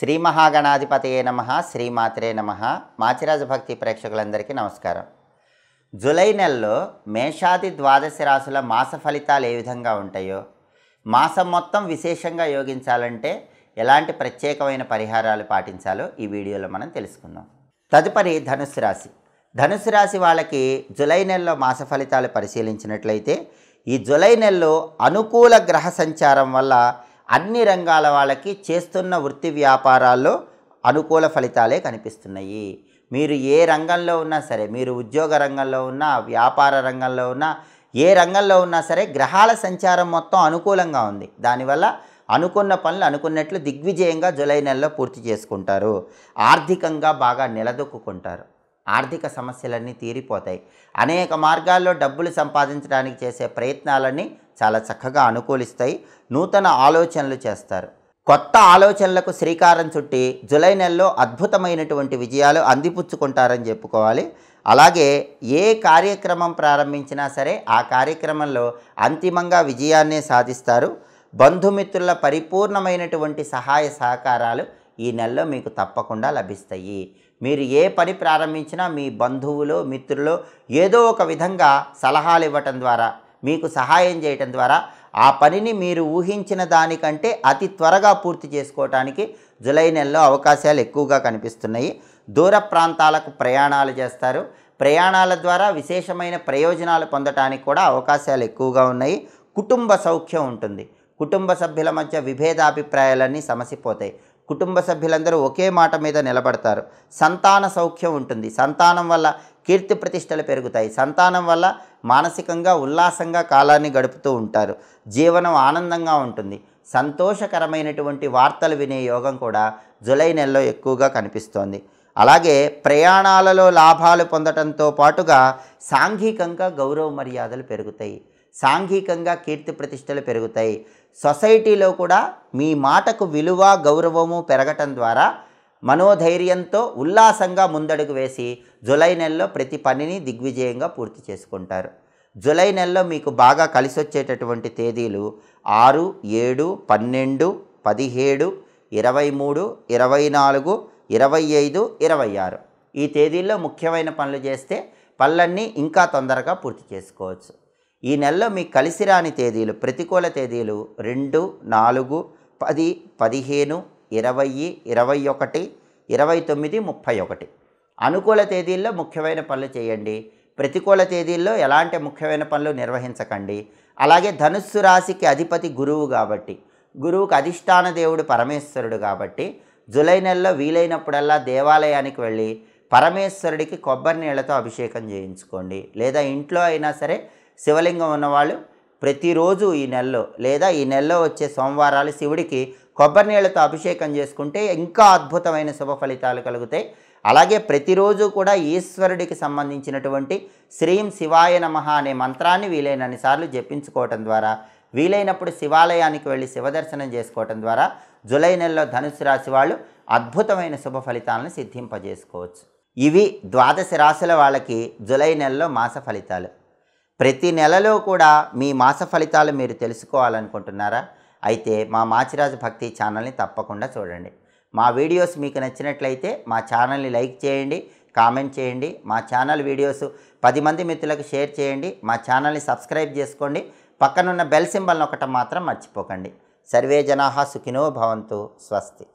శ్రీ మహాగణాధిపతయే నమ శ్రీమాత్రే నమ మాచిరాజ భక్తి ప్రేక్షకులందరికీ నమస్కారం జులై నెలలో మేషాది ద్వాదశ రాశుల మాస ఫలితాలు ఏ విధంగా ఉంటాయో మాసం మొత్తం విశేషంగా యోగించాలంటే ఎలాంటి ప్రత్యేకమైన పరిహారాలు పాటించాలో ఈ వీడియోలో మనం తెలుసుకుందాం తదుపరి ధనుసు రాశి ధనుసు రాశి వాళ్ళకి జులై నెలలో మాస ఫలితాలు పరిశీలించినట్లయితే ఈ జులై నెలలో అనుకూల గ్రహ సంచారం వల్ల అన్ని రంగాల వాళ్ళకి చేస్తున్న వృత్తి వ్యాపారాల్లో అనుకూల ఫలితాలే కనిపిస్తున్నాయి మీరు ఏ రంగంలో ఉన్నా సరే మీరు ఉద్యోగ రంగంలో ఉన్నా వ్యాపార రంగంలో ఉన్నా ఏ రంగంలో ఉన్నా సరే గ్రహాల సంచారం మొత్తం అనుకూలంగా ఉంది దానివల్ల అనుకున్న పనులు అనుకున్నట్లు దిగ్విజయంగా జులై నెలలో పూర్తి చేసుకుంటారు ఆర్థికంగా బాగా నిలదొక్కుంటారు ఆర్థిక సమస్యలన్నీ తీరిపోతాయి అనేక మార్గాల్లో డబ్బులు సంపాదించడానికి చేసే ప్రయత్నాలన్నీ చాలా చక్కగా అనుకూలిస్తాయి నూతన ఆలోచనలు చేస్తారు కొత్త ఆలోచనలకు శ్రీకారం చుట్టి జులై నెలలో అద్భుతమైనటువంటి విజయాలు అందిపుచ్చుకుంటారని చెప్పుకోవాలి అలాగే ఏ కార్యక్రమం ప్రారంభించినా సరే ఆ కార్యక్రమంలో అంతిమంగా విజయాన్నే సాధిస్తారు బంధుమిత్రుల పరిపూర్ణమైనటువంటి సహాయ సహకారాలు ఈ నెలలో మీకు తప్పకుండా లభిస్తాయి మీరు ఏ పని ప్రారంభించినా మీ బంధువులు మిత్రులు ఏదో ఒక విధంగా సలహాలు ఇవ్వటం ద్వారా మీకు సహాయం చేయటం ద్వారా ఆ పనిని మీరు ఊహించిన దానికంటే అతి త్వరగా పూర్తి చేసుకోవటానికి జులై నెలలో అవకాశాలు ఎక్కువగా కనిపిస్తున్నాయి దూర ప్రాంతాలకు ప్రయాణాలు చేస్తారు ప్రయాణాల ద్వారా విశేషమైన ప్రయోజనాలు పొందటానికి కూడా అవకాశాలు ఎక్కువగా ఉన్నాయి కుటుంబ సౌఖ్యం ఉంటుంది కుటుంబ సభ్యుల మధ్య విభేదాభిప్రాయాలన్నీ సమసిపోతాయి కుటుంబ సభ్యులందరూ ఒకే మాట మీద నిలబడతారు సంతాన సౌఖ్యం ఉంటుంది సంతానం వల్ల కీర్తి ప్రతిష్టలు పెరుగుతాయి సంతానం వల్ల మానసికంగా ఉల్లాసంగా కాలాన్ని గడుపుతూ ఉంటారు జీవనం ఆనందంగా ఉంటుంది సంతోషకరమైనటువంటి వార్తలు వినే యోగం కూడా జులై నెలలో ఎక్కువగా కనిపిస్తోంది అలాగే ప్రయాణాలలో లాభాలు పొందటంతో పాటుగా సాంఘికంగా గౌరవ మర్యాదలు పెరుగుతాయి సాంఘికంగా కీర్తి ప్రతిష్టలు పెరుగుతాయి సొసైటీలో కూడా మీ మాటకు విలువ గౌరవము పెరగటం ద్వారా మనోధైర్యంతో ఉల్లాసంగా ముందడుగు వేసి జులై నెలలో ప్రతి పనిని దిగ్విజయంగా పూర్తి చేసుకుంటారు జులై నెలలో మీకు బాగా కలిసి వచ్చేటటువంటి తేదీలు ఆరు ఏడు పన్నెండు పదిహేడు ఇరవై మూడు ఇరవై నాలుగు ఇరవై ఐదు ఇరవై ఆరు ఈ తేదీల్లో ముఖ్యమైన పనులు చేస్తే పనులన్నీ ఇంకా తొందరగా పూర్తి చేసుకోవచ్చు ఈ నెలలో మీకు కలిసి రాని తేదీలు ప్రతికూల తేదీలు రెండు నాలుగు పది పదిహేను ఇరవై ఇరవై ఒకటి ఇరవై తొమ్మిది ముప్పై ఒకటి అనుకూల తేదీల్లో ముఖ్యమైన పనులు చేయండి ప్రతికూల తేదీల్లో ఎలాంటి ముఖ్యమైన పనులు నిర్వహించకండి అలాగే ధనుస్సు రాశికి అధిపతి గురువు కాబట్టి గురువుకు అధిష్టాన దేవుడు పరమేశ్వరుడు కాబట్టి జులై నెలలో వీలైనప్పుడల్లా దేవాలయానికి వెళ్ళి పరమేశ్వరుడికి కొబ్బరి నీళ్లతో అభిషేకం చేయించుకోండి లేదా ఇంట్లో అయినా సరే శివలింగం ఉన్నవాళ్ళు ప్రతిరోజు ఈ నెలలో లేదా ఈ నెలలో వచ్చే సోమవారాలు శివుడికి కొబ్బరి నీళ్ళతో అభిషేకం చేసుకుంటే ఇంకా అద్భుతమైన శుభ ఫలితాలు కలుగుతాయి అలాగే ప్రతిరోజు కూడా ఈశ్వరుడికి సంబంధించినటువంటి శ్రీం శివాయ నమ అనే మంత్రాన్ని వీలైనన్ని సార్లు జపించుకోవటం ద్వారా వీలైనప్పుడు శివాలయానికి వెళ్ళి శివదర్శనం చేసుకోవటం ద్వారా జులై నెలలో ధనుసు రాశి వాళ్ళు అద్భుతమైన శుభ ఫలితాలను సిద్ధింపజేసుకోవచ్చు ఇవి ద్వాదశ రాశుల వాళ్ళకి జులై నెలలో మాస ఫలితాలు ప్రతి నెలలో కూడా మీ మాస ఫలితాలు మీరు తెలుసుకోవాలనుకుంటున్నారా అయితే మా మాచిరాజు భక్తి ఛానల్ని తప్పకుండా చూడండి మా వీడియోస్ మీకు నచ్చినట్లయితే మా ఛానల్ని లైక్ చేయండి కామెంట్ చేయండి మా ఛానల్ వీడియోస్ పది మంది మిత్రులకు షేర్ చేయండి మా ఛానల్ని సబ్స్క్రైబ్ చేసుకోండి పక్కనున్న బెల్ సింబల్ ఒకటం మాత్రం మర్చిపోకండి సర్వే జనా సుఖినో భవంతు స్వస్తి